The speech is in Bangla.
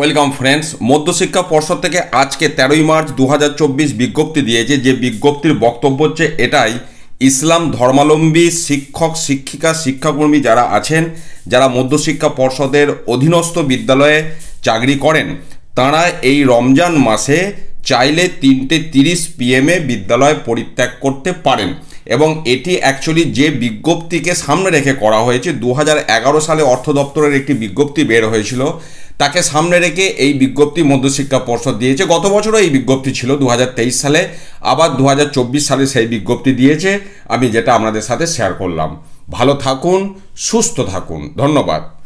ওয়েলকাম ফ্রেন্ডস মধ্যশিক্ষা পর্ষদ থেকে আজকে তেরোই মার্চ দু বিজ্ঞপ্তি দিয়েছে যে বিজ্ঞপ্তির বক্তব্য হচ্ছে এটাই ইসলাম ধর্মাবলম্বী শিক্ষক শিক্ষিকা শিক্ষাকর্মী যারা আছেন যারা মধ্যশিক্ষা পর্ষদের অধীনস্থ বিদ্যালয়ে চাকরি করেন তারা এই রমজান মাসে চাইলে তিনটে তিরিশ পিএমে বিদ্যালয় পরিত্যাগ করতে পারেন এবং এটি অ্যাকচুয়ালি যে বিজ্ঞপ্তিকে সামনে রেখে করা হয়েছে দু সালে অর্থ দপ্তরের একটি বিজ্ঞপ্তি বের হয়েছিল তাকে সামনে রেখে এই বিজ্ঞপ্তি মধ্যশিক্ষা পর্ষদ দিয়েছে গত বছরও এই বিজ্ঞপ্তি ছিল দু সালে আবার দু সালে সেই বিজ্ঞপ্তি দিয়েছে আমি যেটা আপনাদের সাথে শেয়ার করলাম ভালো থাকুন সুস্থ থাকুন ধন্যবাদ